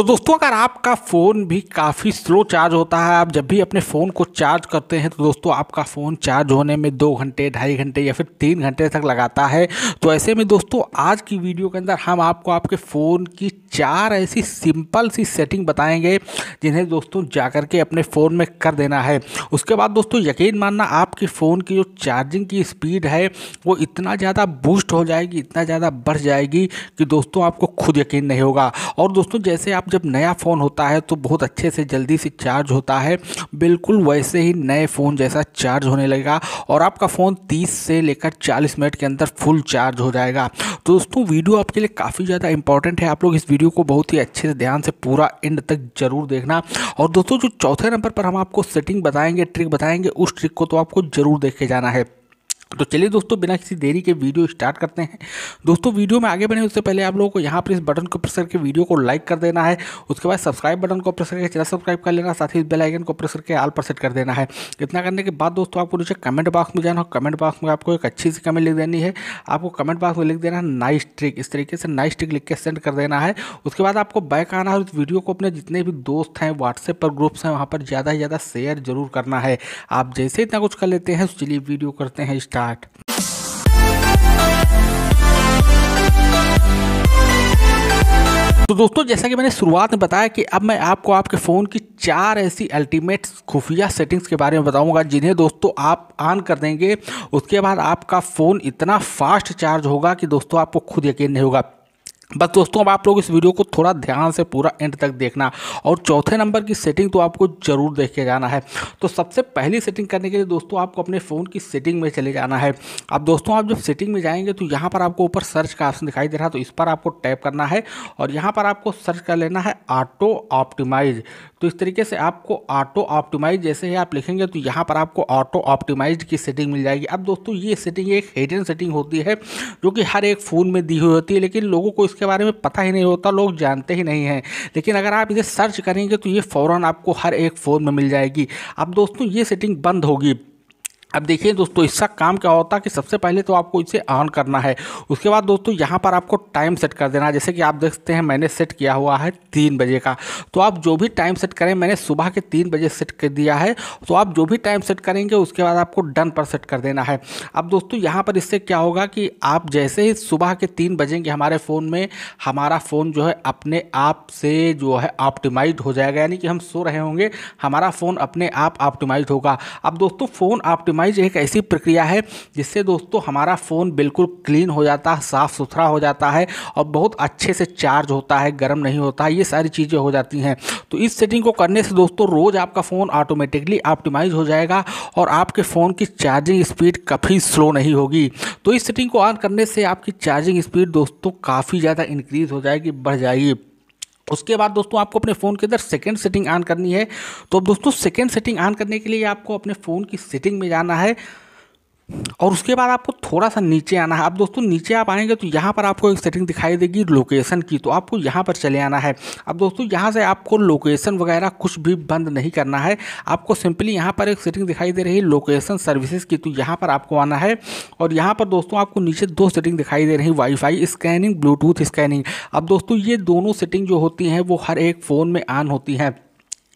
तो दोस्तों अगर आपका फ़ोन भी काफ़ी स्लो चार्ज होता है आप जब भी अपने फ़ोन को चार्ज करते हैं तो दोस्तों आपका फ़ोन चार्ज होने में दो घंटे ढाई घंटे या फिर तीन घंटे तक लगाता है तो ऐसे में दोस्तों आज की वीडियो के अंदर हम आपको आपके फ़ोन की चार ऐसी सिंपल सी सेटिंग बताएंगे जिन्हें दोस्तों जाकर के अपने फ़ोन में कर देना है उसके बाद दोस्तों यकीन मानना आपके फ़ोन की जो चार्जिंग की स्पीड है वो इतना ज़्यादा बूस्ट हो जाएगी इतना ज़्यादा बढ़ जाएगी कि दोस्तों आपको खुद यकीन नहीं होगा और दोस्तों जैसे आप जब नया फ़ोन होता है तो बहुत अच्छे से जल्दी से चार्ज होता है बिल्कुल वैसे ही नए फ़ोन जैसा चार्ज होने लगेगा और आपका फ़ोन 30 से लेकर 40 मिनट के अंदर फुल चार्ज हो जाएगा तो दोस्तों वीडियो आपके लिए काफ़ी ज़्यादा इंपॉर्टेंट है आप लोग इस वीडियो वीडियो को बहुत ही अच्छे से ध्यान से पूरा एंड तक जरूर देखना और दोस्तों जो चौथे नंबर पर हम आपको सेटिंग बताएंगे ट्रिक बताएंगे उस ट्रिक को तो आपको ज़रूर देख के जाना है तो चलिए दोस्तों बिना किसी देरी के वीडियो स्टार्ट करते हैं दोस्तों वीडियो में आगे बढ़ने उससे पहले आप लोगों को यहाँ पर इस बटन को प्रेस करके वीडियो को लाइक कर देना है उसके बाद सब्सक्राइब बटन को प्रेस करके चैनल सब्सक्राइब कर लेना साथ ही बेल आइकन को प्रेस करके आल पर सेट कर देना है इतना करने के बाद दोस्तों आपको नीचे कमेंट बॉक्स में जाना हो कमेंट बॉक्स में आपको एक अच्छी सी कमेंट लिख देनी है आपको कमेंट बॉक्स में लिख देना है नाइस ट्रिक इस तरीके से नाइस ट्रिक लिख के सेंड कर देना है उसके बाद आपको बैक आना है उस वीडियो को अपने जितने भी दोस्त हैं व्हाट्सएप पर ग्रुप्स हैं वहाँ पर ज़्यादा से ज़्यादा शेयर जरूर करना है आप जैसे इतना कुछ कर लेते हैं चलिए वीडियो करते हैं स्टार्ट start. तो दोस्तों जैसा कि मैंने शुरुआत में बताया कि अब मैं आपको आपके फ़ोन की चार ऐसी अल्टीमेट खुफिया सेटिंग्स के बारे में बताऊंगा जिन्हें दोस्तों आप ऑन कर देंगे उसके बाद आपका फ़ोन इतना फास्ट चार्ज होगा कि दोस्तों आपको खुद यकीन नहीं होगा बस दोस्तों अब आप लोग इस वीडियो को थोड़ा ध्यान से पूरा एंड तक देखना और चौथे नंबर की सेटिंग तो आपको ज़रूर देख के जाना है तो सबसे पहली सेटिंग करने के लिए दोस्तों आपको अपने फ़ोन की सेटिंग में चले जाना है अब दोस्तों आप जब सेटिंग में जाएंगे तो यहाँ पर आपको ऊपर सर्च का ऑप्शन दिखाई दे रहा है तो इस पर आपको टैप करना है और यहाँ पर आपको सर्च कर लेना है ऑटो ऑप्टिमाइज तो इस तरीके से आपको ऑटो ऑप्टिमाइज जैसे ही आप लिखेंगे तो यहाँ पर आपको ऑटो ऑप्टिमाइज की सेटिंग मिल जाएगी अब दोस्तों ये सेटिंग एक हेडन सेटिंग होती है जो कि हर एक फ़ोन में दी हुई होती है लेकिन लोगों को इसकी इसके बारे में पता ही नहीं होता लोग जानते ही नहीं हैं लेकिन अगर आप इसे सर्च करेंगे तो ये फ़ौर आपको हर एक फ़ोन में मिल जाएगी अब दोस्तों ये सेटिंग बंद होगी अब देखिए दोस्तों इसका काम क्या होता है कि सबसे पहले तो आपको इसे ऑन करना है उसके बाद दोस्तों यहाँ पर आपको टाइम सेट कर देना है जैसे कि आप देखते हैं मैंने सेट किया हुआ है तीन बजे का तो आप जो भी टाइम सेट करें मैंने सुबह के तीन बजे सेट कर दिया है तो आप जो भी टाइम सेट करेंगे उसके बाद आपको डन पर सेट कर देना है अब दोस्तों यहाँ पर इससे क्या होगा कि आप जैसे ही सुबह के तीन बजेंगे हमारे फ़ोन में हमारा फ़ोन जो है अपने आप से जो है ऑप्टिमाइज हो जाएगा यानी कि हम सो रहे होंगे हमारा फ़ोन अपने आप ऑप्टिमाइज होगा अब दोस्तों फ़ोन ऑप्टिमाइज मिनिमाइज एक ऐसी प्रक्रिया है जिससे दोस्तों हमारा फ़ोन बिल्कुल क्लीन हो जाता है साफ़ सुथरा हो जाता है और बहुत अच्छे से चार्ज होता है गर्म नहीं होता है ये सारी चीज़ें हो जाती हैं तो इस सेटिंग को करने से दोस्तों रोज़ आपका फ़ोन ऑटोमेटिकली ऑप्टिमाइज हो जाएगा और आपके फ़ोन की चार्जिंग स्पीड कभी स्लो नहीं होगी तो इस सेटिंग को ऑन करने से आपकी चार्जिंग स्पीड दोस्तों काफ़ी ज़्यादा इंक्रीज़ हो जाएगी बढ़ जाएगी उसके बाद दोस्तों आपको अपने फ़ोन के अंदर सेकेंड सेटिंग ऑन करनी है तो दोस्तों सेकेंड सेटिंग ऑन करने के लिए आपको अपने फ़ोन की सेटिंग में जाना है और उसके बाद आपको थोड़ा सा नीचे आना है अब दोस्तों नीचे आप आएंगे तो यहाँ पर आपको एक सेटिंग दिखाई देगी लोकेशन की तो आपको यहाँ पर चले आना है अब दोस्तों यहाँ से आपको लोकेशन वगैरह कुछ भी बंद नहीं करना है आपको सिंपली यहाँ पर एक सेटिंग दिखाई दे रही है लोकेशन सर्विसेज की तो यहाँ पर आपको आना है और यहाँ पर दोस्तों आपको नीचे दो सेटिंग दिखाई दे रही है वाईफाई स्कैनिंग ब्लूटूथ स्कैनिंग अब दोस्तों ये दोनों सेटिंग जो होती हैं वो हर एक फ़ोन में ऑन होती हैं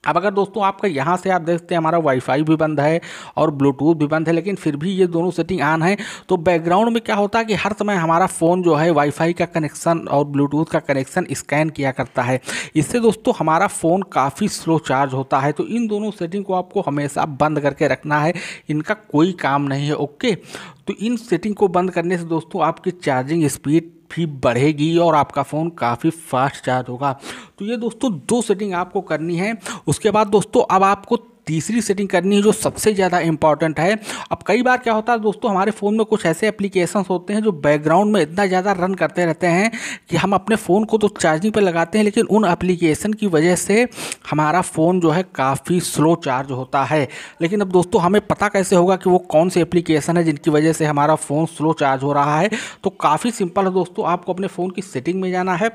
अब अगर दोस्तों आपका यहाँ से आप देखते हैं हमारा वाईफाई भी बंद है और ब्लूटूथ भी बंद है लेकिन फिर भी ये दोनों सेटिंग ऑन है तो बैकग्राउंड में क्या होता है कि हर समय हमारा फ़ोन जो है वाईफाई का कनेक्शन और ब्लूटूथ का कनेक्शन स्कैन किया करता है इससे दोस्तों हमारा फ़ोन काफ़ी स्लो चार्ज होता है तो इन दोनों सेटिंग को आपको हमेशा बंद करके रखना है इनका कोई काम नहीं है ओके तो इन सेटिंग को बंद करने से दोस्तों आपकी चार्जिंग स्पीड काफ़ी बढ़ेगी और आपका फ़ोन काफ़ी फास्ट चार्ज होगा तो ये दोस्तों दो सेटिंग आपको करनी है उसके बाद दोस्तों अब आपको तीसरी सेटिंग करनी है जो सबसे ज़्यादा इंपॉर्टेंट है अब कई बार क्या होता है दोस्तों हमारे फ़ोन में कुछ ऐसे एप्लीकेशंस होते हैं जो बैकग्राउंड में इतना ज़्यादा रन करते रहते हैं कि हम अपने फ़ोन को तो चार्जिंग पर लगाते हैं लेकिन उन एप्लीकेशन की वजह से हमारा फ़ोन जो है काफ़ी स्लो चार्ज होता है लेकिन अब दोस्तों हमें पता कैसे होगा कि वो कौन से एप्लीकेशन है जिनकी वजह से हमारा फ़ोन स्लो चार्ज हो रहा है तो काफ़ी सिंपल है दोस्तों आपको अपने फ़ोन की सेटिंग में जाना है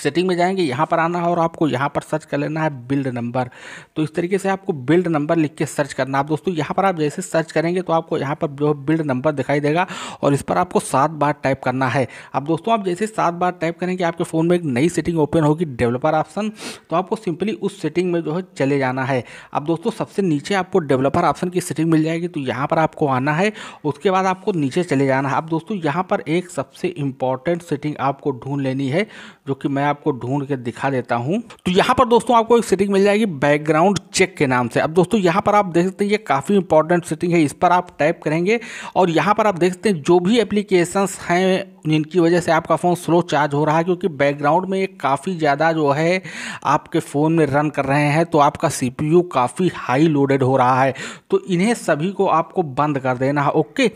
सेटिंग में जाएंगे यहाँ पर आना है और आपको यहाँ पर सर्च कर लेना है बिल्ड नंबर तो इस तरीके से आपको बिल्ड नंबर लिख के सर्च करना आप दोस्तों यहाँ पर आप जैसे सर्च करेंगे तो आपको यहाँ पर जो बिल्ड नंबर दिखाई देगा और इस पर आपको सात बार टाइप करना है अब दोस्तों आप जैसे सात बार टाइप करेंगे आपके फ़ोन में एक नई सेटिंग ओपन होगी डेवलपर ऑप्शन तो आपको सिंपली उस सेटिंग में जो है चले जाना है अब दोस्तों सबसे नीचे आपको डेवलपर ऑप्शन की सेटिंग मिल जाएगी तो यहाँ पर आपको आना है उसके बाद आपको नीचे चले जाना है अब दोस्तों यहाँ पर एक सबसे इम्पॉर्टेंट सेटिंग आपको ढूंढ लेनी है जो कि मैं मैं आपको ढूंढ के दिखा देता हूं तो यहां पर दोस्तों आपको एक सेटिंग मिल जाएगी बैकग्राउंड चेक के नाम से अब दोस्तों यहां पर आप देख सकते हैं ये काफ़ी इंपॉर्टेंट सेटिंग है इस पर आप टाइप करेंगे और यहां पर आप देख सकते हैं जो भी एप्लीकेशन हैं जिनकी वजह से आपका फ़ोन स्लो चार्ज हो रहा है क्योंकि बैकग्राउंड में ये काफ़ी ज़्यादा जो है आपके फ़ोन में रन कर रहे हैं तो आपका सी काफ़ी हाई लोडेड हो रहा है तो इन्हें सभी को आपको बंद कर देना है ओके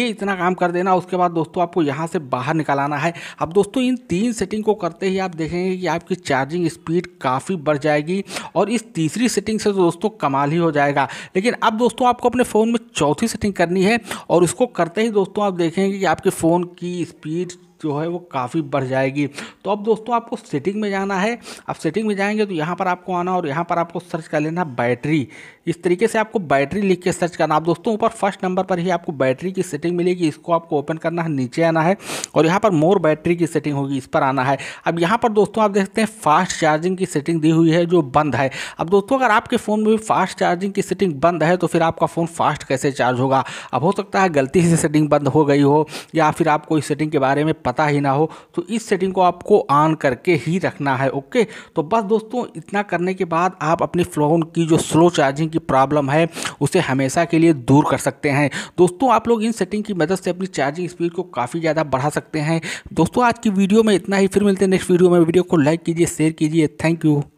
ये इतना काम कर देना उसके बाद दोस्तों आपको यहाँ से बाहर निकल है अब दोस्तों इन तीन सेटिंग को करते ही आप आप देखेंगे कि आपकी चार्जिंग स्पीड काफ़ी बढ़ जाएगी और इस तीसरी सेटिंग से तो दोस्तों कमाल ही हो जाएगा लेकिन अब दोस्तों आपको अपने फ़ोन में चौथी सेटिंग करनी है और उसको करते ही दोस्तों आप देखेंगे कि आपके फ़ोन की स्पीड जो है वो काफ़ी बढ़ जाएगी तो अब दोस्तों आपको सेटिंग में जाना है अब सेटिंग में जाएंगे तो यहाँ पर आपको आना और यहाँ पर आपको सर्च कर लेना बैटरी इस तरीके से आपको बैटरी लिख के सर्च करना आप दोस्तों ऊपर फर्स्ट नंबर पर ही आपको बैटरी की सेटिंग मिलेगी इसको आपको ओपन करना है नीचे आना है और यहाँ पर मोर बैटरी की सेटिंग होगी इस पर आना है अब यहाँ पर दोस्तों आप देखते हैं फास्ट चार्जिंग की सेटिंग दी हुई है जो बंद है अब दोस्तों अगर आपके फ़ोन में भी फास्ट चार्जिंग की सेटिंग बंद है तो फिर आपका फ़ोन फास्ट कैसे चार्ज होगा अब हो सकता है गलती से सेटिंग बंद हो गई हो या फिर आपको इस सेटिंग के बारे में पता ही ना हो तो इस सेटिंग को आपको ऑन करके ही रखना है ओके तो बस दोस्तों इतना करने के बाद आप अपनी फ़ोन की जो स्लो चार्जिंग की जो प्रॉब्लम है उसे हमेशा के लिए दूर कर सकते हैं दोस्तों आप लोग इन सेटिंग की मदद से अपनी चार्जिंग स्पीड को काफ़ी ज़्यादा बढ़ा सकते हैं दोस्तों आज की वीडियो में इतना ही फिर मिलते हैं नेक्स्ट वीडियो में वीडियो को लाइक कीजिए शेयर कीजिए थैंक यू